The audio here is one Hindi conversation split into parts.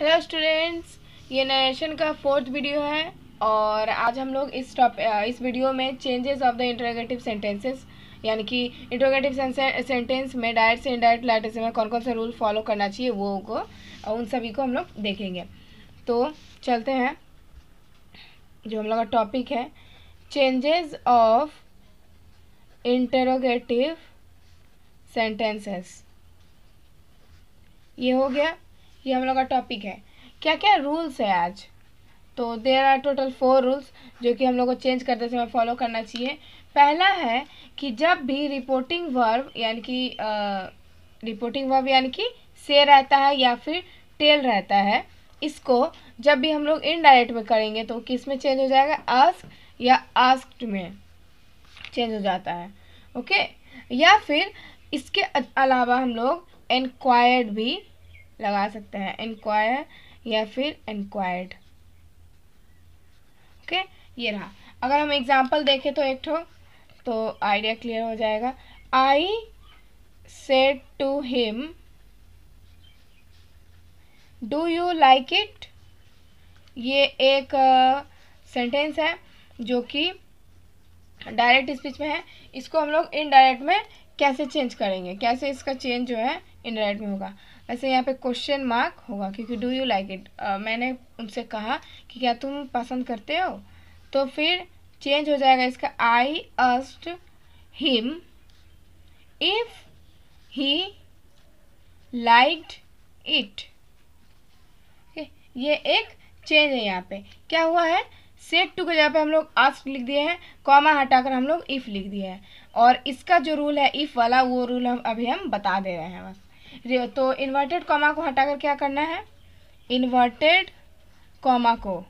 हेलो स्टूडेंट्स ये नरेशन का फोर्थ वीडियो है और आज हम लोग इस टॉप इस वीडियो में changes of the interrogative sentences यानी कि इंटरोगेटिव सेंटेंस में डायरेक्ट से इनडायरेक्ट लाइटेंस में कौन कौन सा रूल फॉलो करना चाहिए वो को उन सभी को हम लोग देखेंगे तो चलते हैं जो हम लोग का टॉपिक है चेंजेस ऑफ इंटरोगेटिव सेंटेंसेस ये हो गया ये हम लोग का टॉपिक है क्या क्या रूल्स है आज तो there are total four rules जो कि हम लोग को चेंज करते समय फॉलो करना चाहिए पहला है कि जब भी रिपोर्टिंग वर्ब यानी कि रिपोर्टिंग वर्ब यानी कि से रहता है या फिर टेल रहता है इसको जब भी हम लोग इनडायरेक्ट में करेंगे तो किस में चेंज हो जाएगा आस्क या आस्क्ड में चेंज हो जाता है ओके या फिर इसके अलावा हम लोग एनक्वायर्ड भी लगा सकते हैं इंक्वायर या फिर इंक्वायर्ड ओके ये रहा अगर हम एग्जाम्पल देखें तो एक ठो तो आइडिया क्लियर हो जाएगा I said to him do you like it ये एक सेंटेंस uh, है जो कि डायरेक्ट स्पीच में है इसको हम लोग इनडायरेक्ट में कैसे चेंज करेंगे कैसे इसका चेंज जो है इंटरनेट में होगा वैसे यहाँ पे क्वेश्चन मार्क होगा क्योंकि डू यू लाइक इट मैंने उनसे कहा कि क्या तुम पसंद करते हो तो फिर चेंज हो जाएगा इसका I asked him if he liked it ये एक चेंज है यहाँ पे क्या हुआ है सेट टू के जगह पे हम लोग आस्क लिख दिए हैं कॉमा हटाकर हम लोग इफ़ लिख दिए हैं और इसका जो रूल है इफ़ वाला वो रूल हम अभी हम बता दे रहे हैं बस तो इन्वर्टेड कॉमा को हटाकर क्या करना है इन्वर्टेड कॉमा को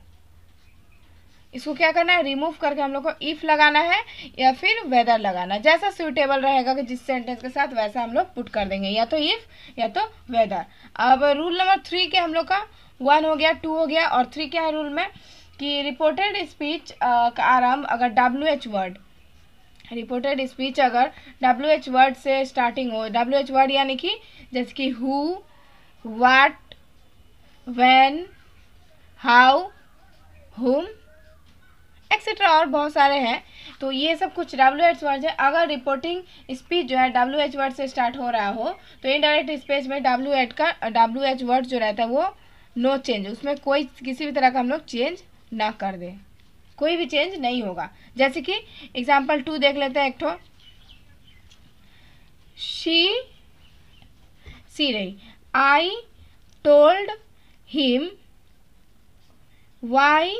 इसको क्या करना है रिमूव करके हम लोग को इफ लगाना है या फिर वेदर लगाना जैसा सुटेबल रहेगा कि जिस सेंटेंस के साथ वैसा हम लोग पुट कर देंगे या तो इफ या तो वेदर अब रूल नंबर थ्री के हम लोग का वन हो गया टू हो गया और थ्री क्या है रूल में कि रिपोर्टेड स्पीच का आरंभ अगर W H word reported speech अगर डब्ल्यू एच वर्ड से स्टार्टिंग हो डब्ल्यू एच वर्ड यानी कि जैसे कि who what when how whom etcetera और बहुत सारे हैं तो ये सब कुछ डब्ल्यू एच वर्ड है अगर रिपोर्टिंग स्पीच जो है डब्ल्यू एच वर्ड से स्टार्ट हो रहा हो तो इनडायरेक्ट स्पीच में डब्ल्यू एच का डब्ल्यू एच वर्ड जो रहता है वो नो no चेंज उसमें कोई किसी भी तरह का हम लोग चेंज ना कर दें कोई भी चेंज नहीं होगा जैसे कि एग्जाम्पल टू देख लेते हैं एक ठो शी सी रही I told him why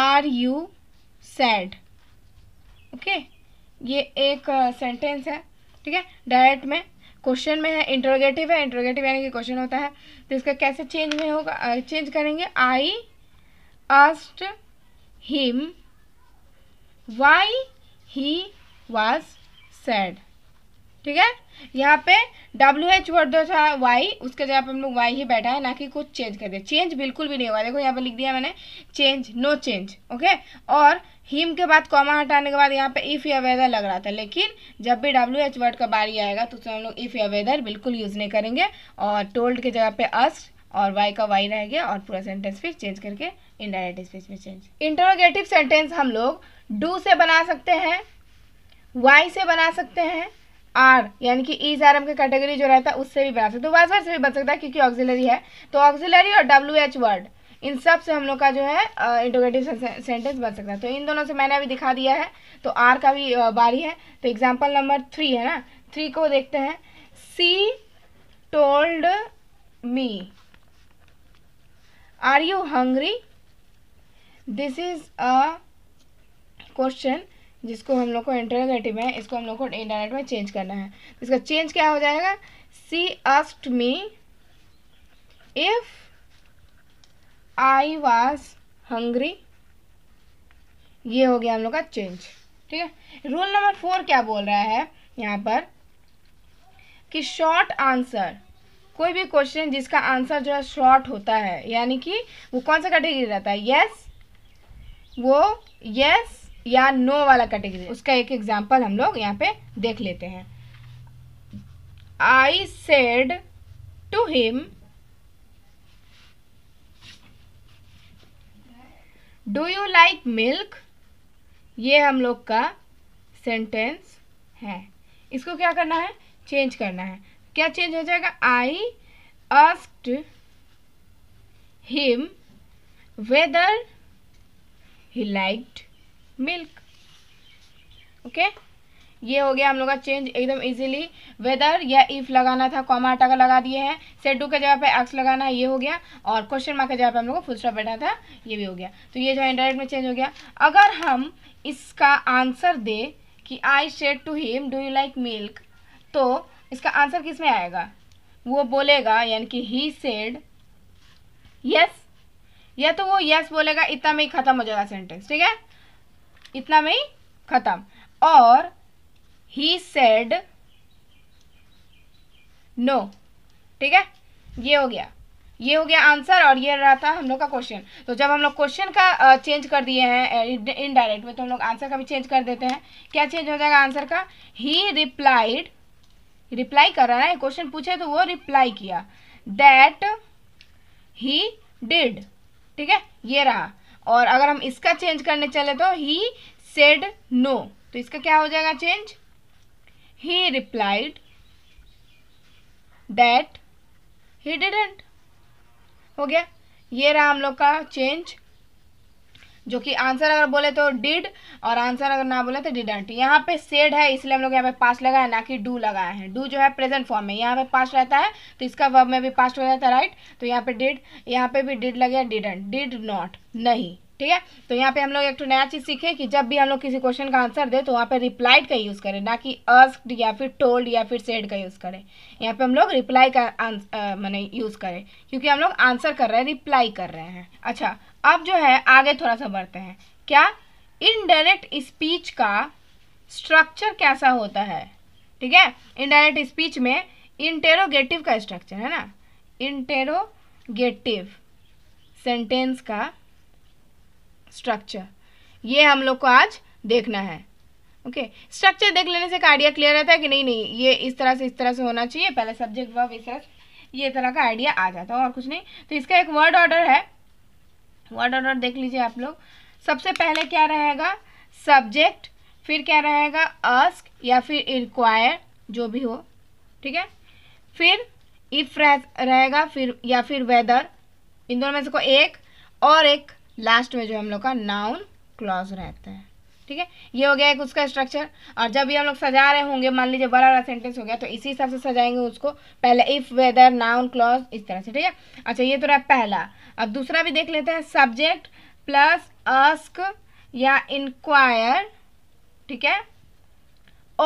are you sad okay ये एक सेंटेंस uh, है ठीक है डायरेक्ट में क्वेश्चन में है इंट्रोगेटिव है इंट्रोगेटिव यानी कि क्वेश्चन होता है तो इसका कैसे चेंज में होगा चेंज uh, करेंगे I asked him why he was sad ठीक है यहाँ पे डब्ल्यू एच वर्ड जो था वाई उसके जगह पे हम लोग वाई ही बैठा है ना कि कुछ चेंज कर दिया चेंज बिल्कुल भी नहीं हुआ देखो यहाँ पे लिख दिया मैंने चेंज नो चेंज ओके और हिम के बाद कॉमा हटाने के बाद यहाँ पे इफ या वेदर लग रहा था लेकिन जब भी डब्ल्यू एच वर्ड का बारी आएगा तो उसमें हम लोग इफ या वेदर बिल्कुल यूज नहीं करेंगे और टोल्ड के जगह पे अस्ट और वाई का वाई रह गया और पूरा सेंटेंस फिर चेंज करके इनडायरेक्ट स्पीच में चेंज इंटरोगेटिव सेंटेंस हम लोग डू से बना सकते हैं वाई से बना सकते हैं आर यानी कि ईज आर एम का कैटेगरी जो रहता है उससे भी बना सकते हैं वाजवर तो से भी बन सकता है क्योंकि ऑक्सिलरी है तो ऑक्सिलरी और डब्ल्यू एच वर्ड इन सब से हम लोग का जो है इंटोगेटिव सेंटेंस बन सकता है तो इन दोनों से मैंने अभी दिखा दिया है तो आर का भी बारी है तो एग्जाम्पल नंबर थ्री है ना थ्री को देखते हैं she told me are you hungry this is a question जिसको हम लोग को इंटरगेटिव है इसको हम लोग को इंटरनेट में चेंज करना है इसका चेंज क्या हो जाएगा she asked me if I was hungry ये हो गया हम लोग का चेंज ठीक है रूल नंबर फोर क्या बोल रहा है यहाँ पर कि शॉर्ट आंसर कोई भी क्वेश्चन जिसका आंसर जो है शॉर्ट होता है यानी कि वो कौन सा कैटेगरी रहता है यस वो यस या नो वाला कैटेगरी उसका एक एग्जाम्पल हम लोग यहाँ पे देख लेते हैं I said to him do you like milk ये हम लोग का सेंटेंस है इसको क्या करना है चेंज करना है क्या चेंज हो जाएगा I asked him whether he liked milk okay ये हो गया हम लोग का चेंज एकदम इजीली वेदर या इफ लगाना था कॉमा हटा कर लगा दिए हैं सेट के जगह पे एक्स लगाना है ये हो गया और क्वेश्चन मार्क के जगह पे हम लोग को फुल स्टॉप बैठा था ये भी हो गया तो ये जो है में चेंज हो गया अगर हम इसका आंसर दे कि I said to him do you like milk तो इसका आंसर किस में आएगा वो बोलेगा यानी कि ही सेड यस या तो वो यस बोलेगा इतना में ही खत्म हो जाएगा सेंटेंस ठीक है इतना में ही खत्म और ही सेड नो ठीक है ये हो गया ये हो गया आंसर और ये रहा था हम लोग का क्वेश्चन तो जब हम लोग क्वेश्चन का चेंज कर दिए हैं इनडायरेक्ट में तो हम लोग आंसर का भी चेंज कर देते हैं क्या चेंज हो जाएगा आंसर का ही रिप्लाइड रिप्लाई कर रहा है क्वेश्चन पूछे तो वो रिप्लाई किया दैट ही डिड ठीक है ये रहा और अगर हम इसका चेंज करने चले तो ही सेड नो तो इसका क्या हो जाएगा change he replied that he didn't हो गया ये रहा हम लोग का चेंज जो कि आंसर अगर बोले तो डिड और आंसर अगर ना बोले तो डिडंट यहाँ पे सेड है इसलिए हम लोग यहाँ पे पास्ट लगाए ना कि डू लगाए हैं डू जो है प्रेजेंट फॉर्म में यहाँ पे पास्ट रहता है तो इसका वर्ब में भी पास्ट हो जाता है राइट तो यहाँ पे डिड यहाँ पे भी डिड लगे डिडंट डिड नॉट नहीं ठीक है तो यहाँ पे हम लोग एक तो नया चीज़ सीखे कि जब भी हम लोग किसी क्वेश्चन का आंसर दे तो वहाँ पे रिप्लाइड का यूज़ करें ना कि अस्क्ड या फिर टोल्ड या फिर सेड का यूज़ करें यहाँ पे हम लोग रिप्लाई का मैंने यूज़ करें क्योंकि हम लोग आंसर कर रहे हैं रिप्लाई कर रहे हैं अच्छा अब जो है आगे थोड़ा सा बढ़ते हैं क्या इनडायरेक्ट स्पीच का स्ट्रक्चर कैसा होता है ठीक है इनडायरेक्ट स्पीच में इंटेरोगेटिव का स्ट्रक्चर है ना इंटेरोगेटिव सेंटेंस का स्ट्रक्चर ये हम लोग को आज देखना है ओके okay. स्ट्रक्चर देख लेने से आइडिया क्लियर रहता है कि नहीं नहीं ये इस तरह से इस तरह से होना चाहिए पहले सब्जेक्ट वर्ब इस तरह ये तरह का आइडिया आ जाता है और कुछ नहीं तो इसका एक वर्ड ऑर्डर है वर्ड ऑर्डर देख लीजिए आप लोग सबसे पहले क्या रहेगा सब्जेक्ट फिर क्या रहेगा अस्क या फिर इक्वायर जो भी हो ठीक है फिर इफ रहेगा फिर या फिर वेदर इन दोनों में से को एक और एक लास्ट में जो हम लोग का नाउन क्लॉज रहता है ठीक है ये हो गया एक उसका स्ट्रक्चर और जब भी हम लोग सजा रहे होंगे मान लीजिए बड़ा वाला सेंटेंस हो गया तो इसी हिसाब से सजाएंगे उसको पहले इफ वेदर नाउन क्लॉज इस तरह से ठीक है अच्छा ये तो रहा पहला अब दूसरा भी देख लेते हैं सब्जेक्ट प्लस अस्क या इंक्वायर ठीक है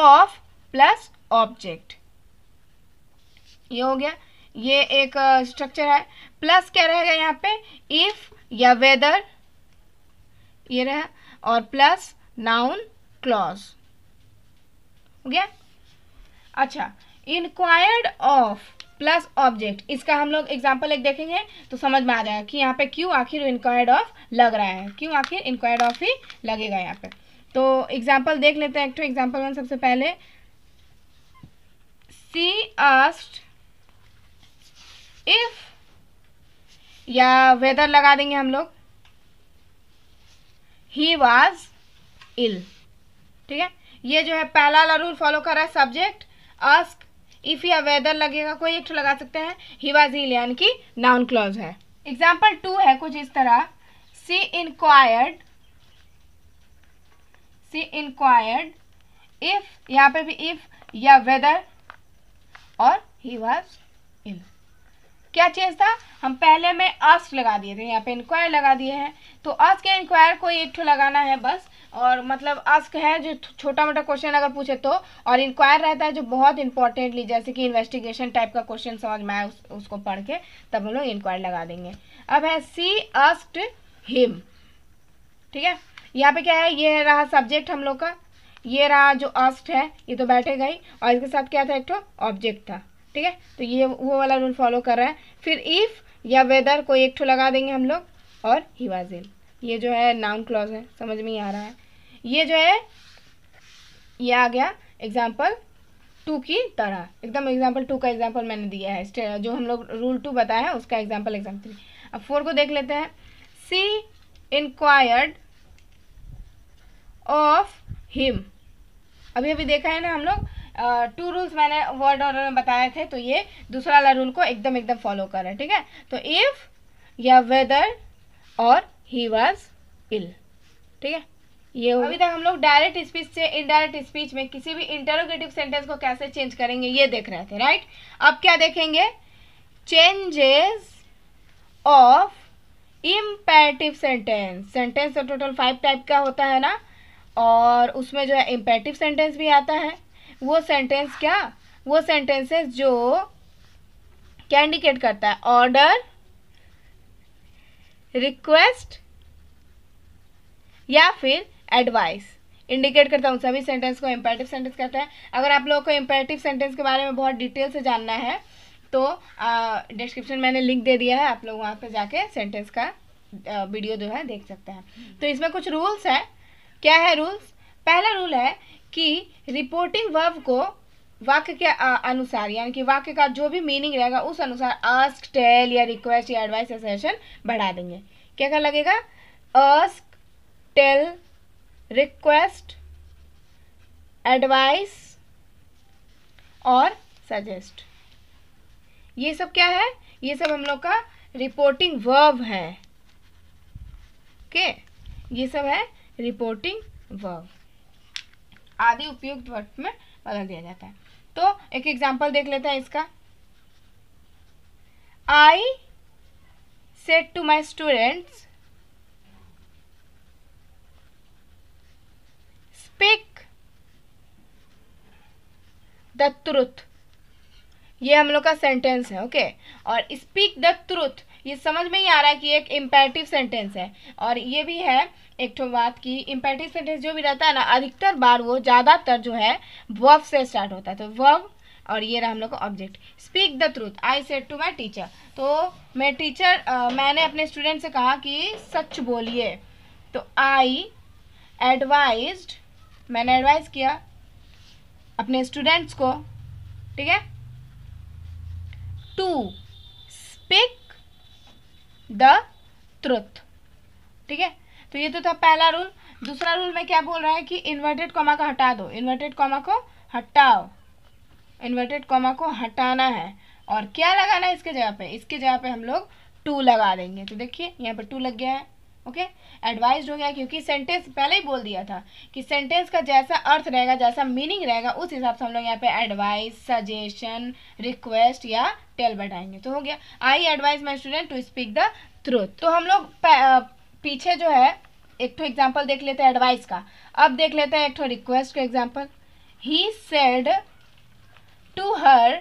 ऑफ प्लस ऑब्जेक्ट ये हो गया ये एक स्ट्रक्चर uh, है प्लस क्या रहेगा यहाँ पे इफ या वेदर ये रहा और प्लस नाउन क्लॉज हो गया अच्छा इंक्वायर्ड ऑफ प्लस ऑब्जेक्ट इसका हम लोग एग्जाम्पल एक देखेंगे तो समझ में आ जाएगा कि यहाँ पे क्यों आखिर इंक्वायर्ड ऑफ लग रहा है क्यों आखिर इंक्वायर्ड ऑफ ही लगेगा यहाँ पे तो एग्जाम्पल देख लेते हैं एक तो एग्जाम्पल वन सबसे पहले सी आस्ट इफ या वेदर लगा देंगे हम लोग ही वॉज इल ठीक है ये जो है पहला वाला रूल फॉलो कर रहा है सब्जेक्ट अस्क इफ या वेदर लगेगा कोई एक तो लगा सकते हैं ही वॉज इल यानी कि नाउन क्लॉज है एग्जाम्पल टू है कुछ इस तरह she inquired she inquired if यहाँ पे भी इफ या वेदर और ही वॉज क्या चेंज था हम पहले में अस्क लगा दिए थे यहाँ पे इंक्वायर लगा दिए हैं तो अस्क या इंक्वायर को एक ठो लगाना है बस और मतलब अस्क है जो छोटा मोटा क्वेश्चन अगर पूछे तो और इंक्वायर रहता है जो बहुत इंपॉर्टेंटली जैसे कि इन्वेस्टिगेशन टाइप का क्वेश्चन समझ में आए उस, उसको पढ़ के तब हम लोग इंक्वायर लगा देंगे अब है सी अस्ट हिम ठीक है यहाँ पे क्या है ये रहा सब्जेक्ट हम लोग का ये रहा जो अस्ट है ये तो बैठे गई और इसके साथ क्या था एक ऑब्जेक्ट था ठीक है तो ये वो वाला रूल फॉलो कर रहा है फिर इफ़ या वेदर कोई एक ठो लगा देंगे हम लोग और ही वाज इन ये जो है नाउन क्लॉज है समझ में ही आ रहा है ये जो है ये आ गया एग्जाम्पल टू की तरह एकदम एग्जाम्पल टू का एग्जाम्पल मैंने दिया है जो हम लोग रूल टू बताया है उसका एग्जाम्पल एग्जाम्पल थ्री अब फोर को देख लेते हैं सी इंक्वायर्ड ऑफ हिम अभी अभी देखा है ना हम लोग टू रूल्स मैंने वर्ड ऑर्डर में बताए थे तो ये दूसरा वाला रूल को एकदम एकदम फॉलो कर रहे हैं ठीक है तो इफ या वेदर और ही वॉज इल ठीक है ये अभी तक हम लोग डायरेक्ट स्पीच से इनडायरेक्ट स्पीच में किसी भी इंटरोगेटिव सेंटेंस को कैसे चेंज करेंगे ये देख रहे थे राइट अब क्या देखेंगे changes of imperative sentence sentence तो टोटल फाइव टाइप का होता है ना और उसमें जो है इम्पेटिव सेंटेंस भी आता है वो सेंटेंस क्या वो सेंटेंसेस जो क्या इंडिकेट करता है ऑर्डर रिक्वेस्ट या फिर एडवाइस इंडिकेट करता हूँ सभी सेंटेंस को इम्पेटिव सेंटेंस कहते हैं अगर आप लोगों को इम्पेटिव सेंटेंस के बारे में बहुत डिटेल से जानना है तो डिस्क्रिप्शन मैंने लिंक दे दिया है आप लोग वहाँ पर जाके सेंटेंस का वीडियो जो है देख सकते हैं तो इसमें कुछ रूल्स है क्या है रूल्स पहला रूल है कि रिपोर्टिंग वर्ब को वाक्य के अनुसार यानी कि वाक्य का जो भी मीनिंग रहेगा उस अनुसार आस्क टेल या रिक्वेस्ट या एडवाइस या सजेशन बढ़ा देंगे क्या क्या लगेगा आस्क टेल रिक्वेस्ट एडवाइस और सजेस्ट ये सब क्या है ये सब हम लोग का रिपोर्टिंग वर्ब है ओके okay? ये सब है रिपोर्टिंग वर्ब आदि उपयुक्त वर्ग में बदल दिया जाता है तो एक एग्जाम्पल देख लेते हैं इसका I said to my students speak the truth ये हम लोग का सेंटेंस है ओके okay? और स्पीक द ट्रुथ ये समझ में ही आ रहा है कि एक इम्पेटिव सेंटेंस है और ये भी है एक ठो बात की इम्पेटिव सेंटेंस जो भी रहता है ना अधिकतर बार वो ज़्यादातर जो है वर्ब से स्टार्ट होता है तो वर्ब और ये रहा हम लोग का object speak the truth I said to my teacher तो मैं टीचर uh, मैंने अपने स्टूडेंट से कहा कि सच बोलिए तो आई एडवाइज मैंने एडवाइज किया अपने स्टूडेंट्स को ठीक है टू स्पीक द ट्रुथ ठीक है तो ये तो था पहला रूल दूसरा रूल में क्या बोल रहा है कि इन्वर्टेड कॉमा को हटा दो इन्वर्टेड कॉमा को हटाओ इन्वर्टेड कॉमा को हटाना है और क्या लगाना है इसके जगह पे इसके जगह पे हम लोग टू लगा देंगे तो देखिए यहाँ पर टू लग गया है ओके एडवाइज हो गया क्योंकि सेंटेंस पहले ही बोल दिया था कि सेंटेंस का जैसा अर्थ रहेगा जैसा मीनिंग रहेगा उस हिसाब से हम लोग यहाँ पे एडवाइस सजेशन रिक्वेस्ट या टेल बताएंगे तो हो गया I advise my student to speak the truth तो हम लोग पीछे जो है एक तो एग्जाम्पल देख लेते हैं एडवाइस का अब देख लेते हैं एक तो रिक्वेस्ट का एग्जाम्पल ही said to her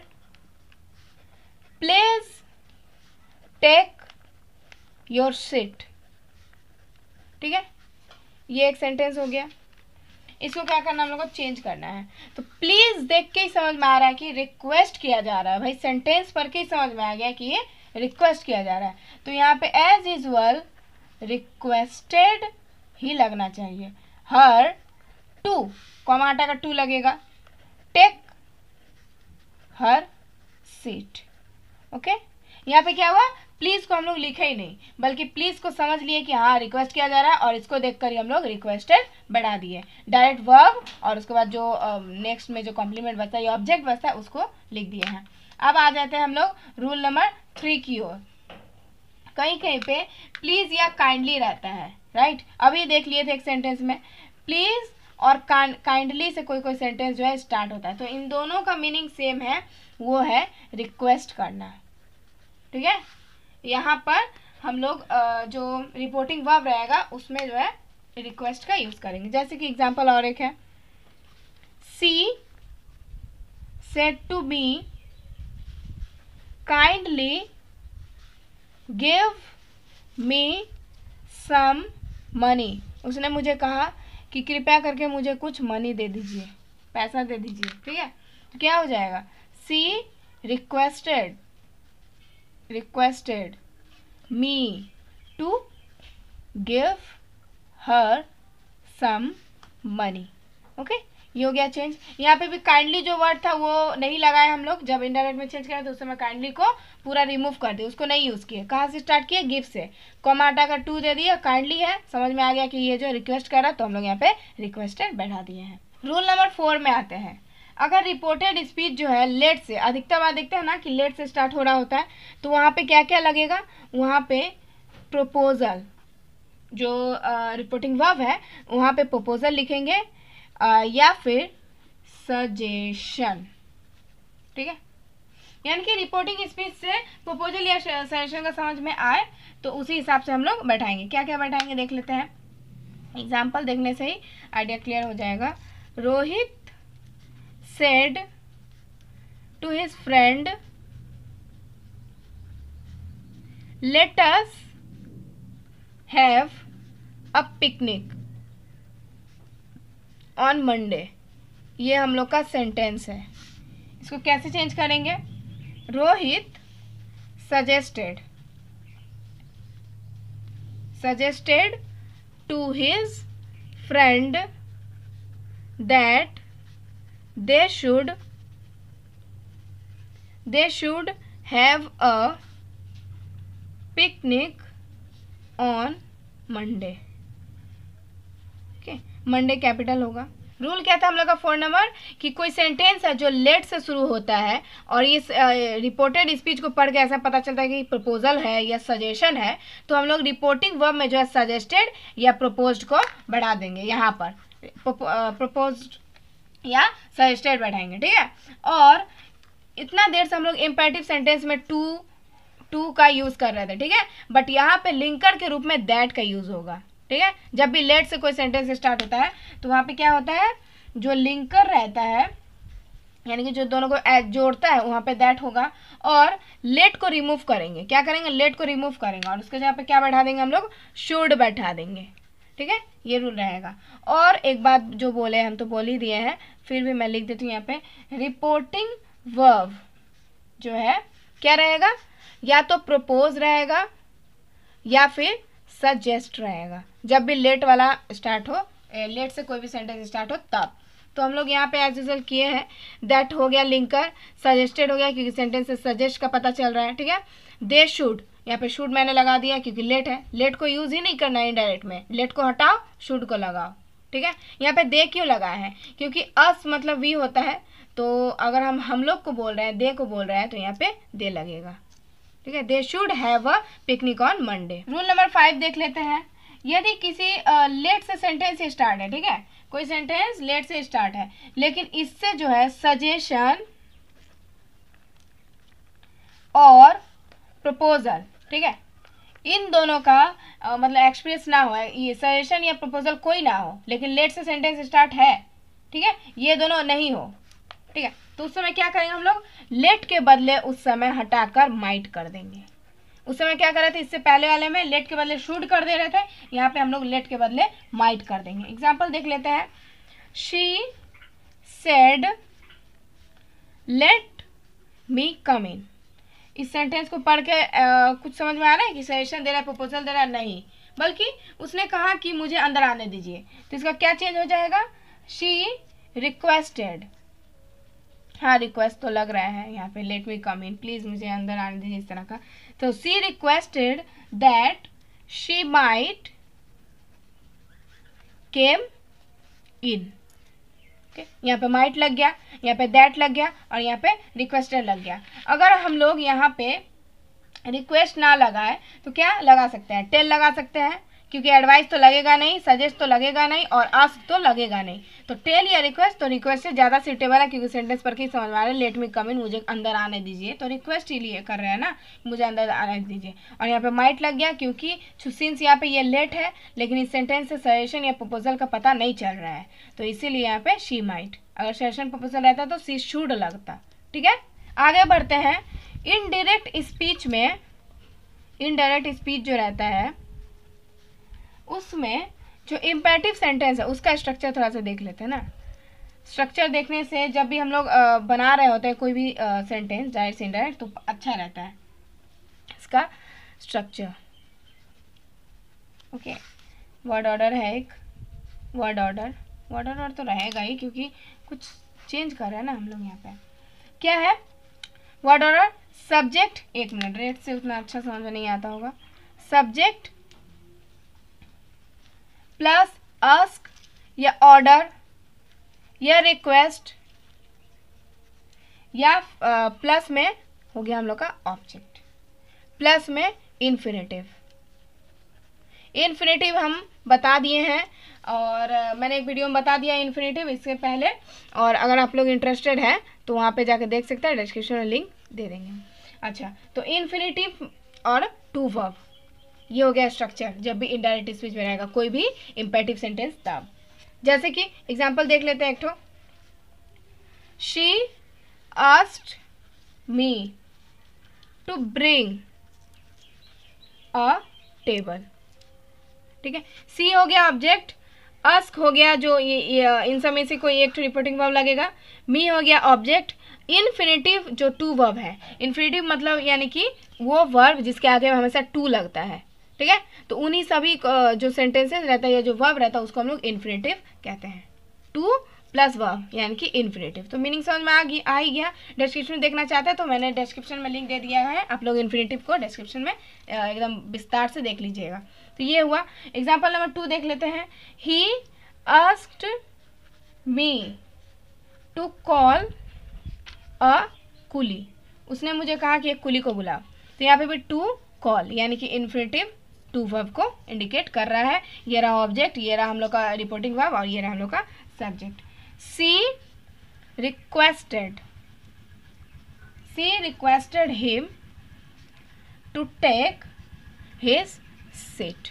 please take your seat ठीक है ये एक सेंटेंस हो गया इसको क्या करना हम लोग को चेंज करना है तो प्लीज़ देख के ही समझ में आ रहा है कि रिक्वेस्ट किया जा रहा है भाई सेंटेंस पर के ही समझ में आ गया कि ये रिक्वेस्ट किया जा रहा है तो यहाँ पे एज यूजल रिक्वेस्टेड ही लगना चाहिए हर टू कॉमाटा का टू लगेगा टेक हर सीट ओके यहाँ पे क्या हुआ प्लीज़ को हम लोग लिखे ही नहीं बल्कि प्लीज़ को समझ लिए कि हाँ रिक्वेस्ट किया जा रहा है और इसको देख कर ही हम लोग रिक्वेस्टेड बढ़ा दिए डायरेक्ट वर्ब और उसके बाद जो नेक्स्ट um, में जो कॉम्प्लीमेंट बचता है या ऑब्जेक्ट बचता है उसको लिख दिए हैं अब आ जाते हैं हम लोग रूल नंबर थ्री की ओर कहीं कहीं पे प्लीज़ या काइंडली रहता है राइट अभी देख लिए थे एक सेंटेंस में प्लीज़ और काइंडली से कोई कोई सेंटेंस जो है स्टार्ट होता है तो इन दोनों का मीनिंग सेम है वो है रिक्वेस्ट करना ठीक है यहाँ पर हम लोग जो रिपोर्टिंग वर्ब रहेगा उसमें जो है रिक्वेस्ट का यूज़ करेंगे जैसे कि एग्जाम्पल और एक है she said to B kindly give me some money उसने मुझे कहा कि कृपया करके मुझे कुछ मनी दे दीजिए पैसा दे दीजिए ठीक है तो क्या हो जाएगा she requested requested me to give her some money okay okay? ये हो गया चेंज यहाँ पे भी काइंडली जो वर्ड था वो नहीं लगाए हम लोग जब इंटरनेट में चेंज करें तो उस समय काइंडली को पूरा रिमूव कर दिया उसको नहीं यूज़ किया कहाँ से स्टार्ट किया गिफ्ट से कोमाटा का टू दे दिया काइंडली है समझ में आ गया कि ये जो रिक्वेस्ट कर है तो हम लोग यहाँ पे रिक्वेस्टेड बैठा दिए हैं रूल नंबर फोर में आते हैं अगर रिपोर्टेड स्पीड जो है लेट से अधिकतम बार देखते हैं ना कि लेट से स्टार्ट हो रहा होता है तो वहाँ पे क्या क्या लगेगा वहाँ पे प्रपोजल जो रिपोर्टिंग वर्ब है वहाँ पे प्रपोजल लिखेंगे आ, या फिर सजेशन ठीक है यानी कि रिपोर्टिंग स्पीच से प्रपोजल या सजेशन का समझ में आए तो उसी हिसाब से हम लोग बैठाएंगे क्या क्या बैठाएंगे देख लेते हैं एग्जाम्पल देखने से ही आइडिया क्लियर हो जाएगा Rohit said to his friend let's have a picnic on Monday ये हम लोग का सेंटेंस है इसको कैसे चेंज करेंगे Rohit suggested suggested to his friend that they should they should have a picnic on monday okay monday capital होगा रूल क्या था हम लोग का फोन नंबर कि कोई सेंटेंस है जो लेट से शुरू होता है और इस रिपोर्टेड स्पीच को पढ़ के ऐसा पता चलता है कि प्रपोजल है या सजेशन है तो हम लोग रिपोर्टिंग वर्ब में जो है सजेस्टेड या प्रपोज्ड को बढ़ा देंगे यहाँ पर प्रपोज्ड या सजेस्टेड बैठाएंगे ठीक है और इतना देर से हम लोग इम्पेटिव सेंटेंस में टू टू का यूज़ कर रहे थे ठीक है बट यहाँ पे लिंकर के रूप में दैट का यूज़ होगा ठीक है जब भी लेट से कोई सेंटेंस स्टार्ट होता है तो वहाँ पे क्या होता है जो लिंकर रहता है यानी कि जो दोनों को जोड़ता है वहाँ पे दैट होगा और लेट को रिमूव करेंगे क्या करेंगे लेट को रिमूव करेंगे और उसके जगह पे क्या बैठा देंगे हम लोग शुड बैठा देंगे ठीक है ये रूल रहेगा और एक बात जो बोले हम तो बोल ही दिए हैं फिर भी मैं लिख देती हूँ यहाँ पे रिपोर्टिंग वर्ब जो है क्या रहेगा या तो प्रपोज रहेगा या फिर सजेस्ट रहेगा जब भी लेट वाला स्टार्ट हो लेट से कोई भी सेंटेंस स्टार्ट हो तब तो हम लोग यहाँ पे एज यूजल किए हैं दैट हो गया लिंकर सजेस्टेड हो गया क्योंकि सेंटेंस से सजेस्ट का पता चल रहा है ठीक है दे शुड यहाँ पे शुड मैंने लगा दिया क्योंकि लेट है लेट को यूज ही नहीं करना है इनडायरेक्ट में लेट को हटाओ शुड को लगाओ ठीक है यहाँ पे दे क्यों लगाया है क्योंकि अस मतलब वी होता है तो अगर हम हम लोग को बोल रहे हैं दे को बोल रहे हैं तो यहाँ पे दे लगेगा ठीक है they should have a picnic on Monday rule number five देख लेते हैं यदि किसी लेट से सेंटेंस से स्टार्ट है ठीक है कोई सेंटेंस लेट से स्टार्ट है लेकिन इससे जो है सजेशन और प्रपोजल ठीक है इन दोनों का आ, मतलब एक्सप्रेस ना हो ये सजेशन या प्रपोजल कोई ना हो लेकिन लेट से सेंटेंस स्टार्ट है ठीक है ये दोनों नहीं हो ठीक है तो उस समय क्या करेंगे हम लोग लेट के बदले उस समय हटाकर माइट कर देंगे उस समय क्या कर रहे थे इससे पहले वाले में लेट के बदले शूट कर दे रहे थे यहाँ पे हम लोग लेट के बदले माइट कर देंगे एग्जाम्पल देख लेते हैं she said let me come in इस सेंटेंस को पढ़ के आ, कुछ समझ में आ रहा है कि सजेशन दे रहा है प्रपोजल दे रहा है नहीं बल्कि उसने कहा कि मुझे अंदर आने दीजिए तो इसका क्या चेंज हो जाएगा शी रिक्वेस्टेड हाँ रिक्वेस्ट तो लग रहा है यहाँ पे late me come in please मुझे अंदर आने दीजिए इस तरह का तो she requested that she might came in okay. यहाँ पे माइट लग गया यहाँ पे दैट लग गया और यहाँ पे रिक्वेस्टर लग गया अगर हम लोग यहाँ पे रिक्वेस्ट ना लगाए तो क्या लगा सकते हैं टेल लगा सकते हैं क्योंकि एडवाइस तो लगेगा नहीं सजेस्ट तो लगेगा नहीं और आस्क तो लगेगा नहीं तो टेल या रिक्वेस्ट तो रिक्वेस्ट से ज़्यादा सीटेबल है क्योंकि सेंटेंस पर ही समझ में आ लेट मी कम इन मुझे अंदर आने दीजिए तो रिक्वेस्ट ही लिए कर रहे हैं ना मुझे अंदर आने दीजिए और यहाँ पे माइट लग गया क्योंकि सिंस यहाँ पे ये लेट है लेकिन इस सेंटेंस से सजेशन या प्रपोजल का पता नहीं चल रहा है तो इसीलिए यहाँ पे शी माइट अगर सजेशन प्रपोजल रहता तो सी शूड लगता ठीक है आगे बढ़ते हैं इनडायरेक्ट स्पीच में इनडायरेक्ट स्पीच जो रहता है उसमें जो इम्पेटिव सेंटेंस है उसका स्ट्रक्चर थोड़ा सा देख लेते हैं ना स्ट्रक्चर देखने से जब भी हम लोग बना रहे होते हैं कोई भी सेंटेंस डायरेक्ट से इनडायरेक्ट तो अच्छा रहता है इसका स्ट्रक्चर ओके वर्ड ऑर्डर है एक वर्ड ऑर्डर वर्ड ऑर्डर तो रहेगा ही क्योंकि कुछ चेंज कर रहे हैं ना हम लोग यहाँ पे क्या है वर्ड ऑर्डर सब्जेक्ट एक मिनट रेट से उतना अच्छा समझ में नहीं आता होगा सब्जेक्ट प्लस अस्क या ऑर्डर या रिक्वेस्ट या प्लस में हो गया हम लोग का ऑब्जेक्ट प्लस में इन्फिनेटिव इन्फिनेटिव हम बता दिए हैं और मैंने एक वीडियो में बता दिया इन्फिनेटिव इससे पहले और अगर आप लोग इंटरेस्टेड हैं तो वहाँ पे जाके देख सकते हैं डिस्क्रिप्शन में लिंक दे देंगे अच्छा तो इन्फिनेटिव और टू वर्ब ये हो गया स्ट्रक्चर जब भी इनडायरेक्ट स्पीच बनाएगा कोई भी इम्पेटिव सेंटेंस तब जैसे कि एग्जाम्पल देख लेते हैं एक ठो she asked me to bring a table ठीक है सी हो गया ऑब्जेक्ट अस्क हो गया जो ये, ये इन समय से कोई एक रिपोर्टिंग वर्ब लगेगा मी हो गया ऑब्जेक्ट इन्फिनेटिव जो टू वर्ब है इन्फिनेटिव मतलब यानी कि वो वर्ब जिसके आगे हमेशा टू लगता है ठीक है तो उन्हीं सभी जो सेंटेंसेस रहता है या जो वर्ब रहता है उसको हम लोग इन्फिनेटिव कहते हैं टू प्लस वर्ब यानी कि इन्फिनेटिव तो मीनिंग समझ में आ गई आ ही गया डिस्क्रिप्शन में देखना चाहते हैं तो मैंने डिस्क्रिप्शन में लिंक दे दिया है आप लोग इन्फिनेटिव को डिस्क्रिप्शन में एकदम विस्तार से देख लीजिएगा तो ये हुआ एग्जाम्पल नंबर टू देख लेते हैं ही अस्ट मी टू कॉल अ कुली उसने मुझे कहा कि एक कुली को बुलाओ तो यहाँ पे भी टू कॉल यानी कि इन्फिनेटिव टू वर्ब को इंडिकेट कर रहा है ये रहा ऑब्जेक्ट ये रहा हम लोग का रिपोर्टिंग वर्ब और ये रहा हम लोग का subject she requested she requested him to take his seat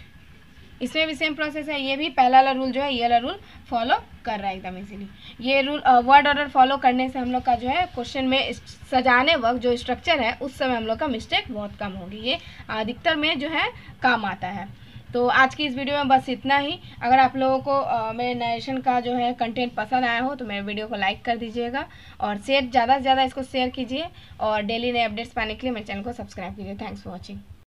इसमें भी सेम प्रोसेस है ये भी पहला वाला रूल जो है ये वाला रूल फॉलो कर रहा है एकदम इजीली ये रूल वर्ड ऑर्डर फॉलो करने से हम लोग का जो है क्वेश्चन में सजाने वक्त जो स्ट्रक्चर है उस समय हम लोग का मिस्टेक बहुत कम होगी ये uh, अधिकतर में जो है काम आता है तो आज की इस वीडियो में बस इतना ही अगर आप लोगों को आ, uh, मेरे नरेशन का जो है कंटेंट पसंद आया हो तो मेरे वीडियो को लाइक कर दीजिएगा और शेयर ज़्यादा से ज़्यादा इसको शेयर कीजिए और डेली नए अपडेट्स पाने के लिए मेरे चैनल को सब्सक्राइब कीजिए थैंक्स फॉर वॉचिंग